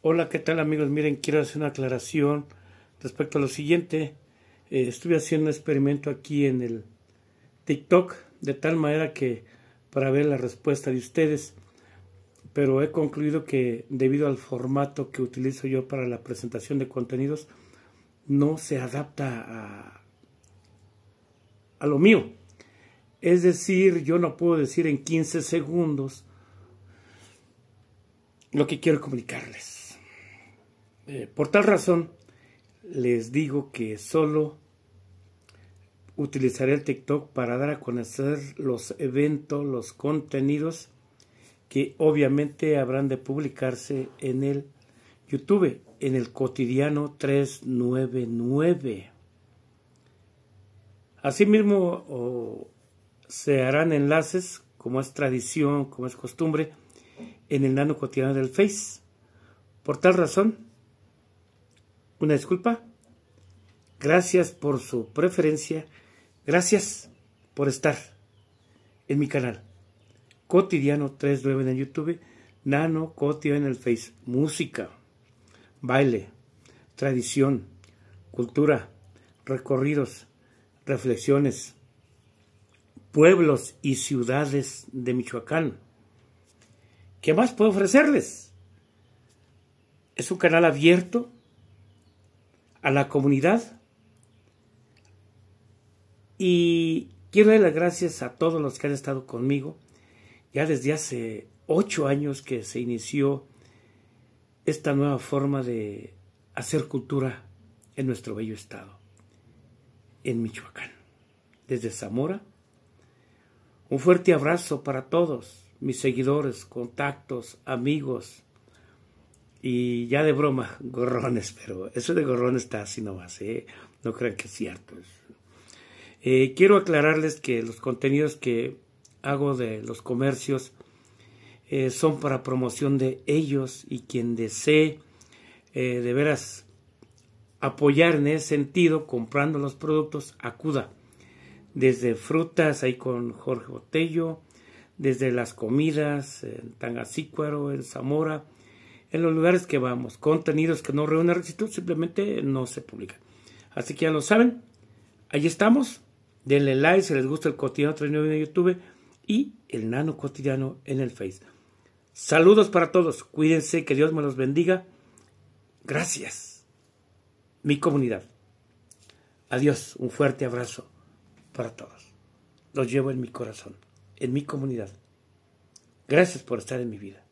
Hola, ¿qué tal amigos? Miren, quiero hacer una aclaración respecto a lo siguiente. Eh, estuve haciendo un experimento aquí en el TikTok de tal manera que para ver la respuesta de ustedes, pero he concluido que debido al formato que utilizo yo para la presentación de contenidos, no se adapta a, a lo mío. Es decir, yo no puedo decir en 15 segundos lo que quiero comunicarles. Eh, por tal razón, les digo que solo utilizaré el TikTok para dar a conocer los eventos, los contenidos que obviamente habrán de publicarse en el YouTube, en el cotidiano 399. Asimismo, se harán enlaces, como es tradición, como es costumbre, en el nano cotidiano del Face. Por tal razón, una disculpa. Gracias por su preferencia. Gracias por estar en mi canal. Cotidiano 39 en YouTube. Nano Cotio en el Face. Música, baile, tradición, cultura, recorridos, reflexiones, pueblos y ciudades de Michoacán. ¿Qué más puedo ofrecerles? Es un canal abierto a la comunidad. Y quiero dar las gracias a todos los que han estado conmigo. Ya desde hace ocho años que se inició esta nueva forma de hacer cultura en nuestro bello estado, en Michoacán, desde Zamora. Un fuerte abrazo para todos mis seguidores, contactos, amigos, y ya de broma, gorrones, pero eso de gorrones está así nomás, ¿eh? no crean que es cierto. Eh, quiero aclararles que los contenidos que hago de los comercios eh, son para promoción de ellos y quien desee de veras apoyar en ese sentido comprando los productos, acuda. Desde frutas, ahí con Jorge Botello, desde las comidas, en Tangasícuaro, en Zamora, en los lugares que vamos. Contenidos que no reúnen requisitos simplemente no se publican. Así que ya lo saben. Ahí estamos. Denle like si les gusta el cotidiano 39 en YouTube y el nano cotidiano en el Face. Saludos para todos. Cuídense. Que Dios me los bendiga. Gracias. Mi comunidad. Adiós. Un fuerte abrazo para todos. Los llevo en mi corazón, en mi comunidad. Gracias por estar en mi vida.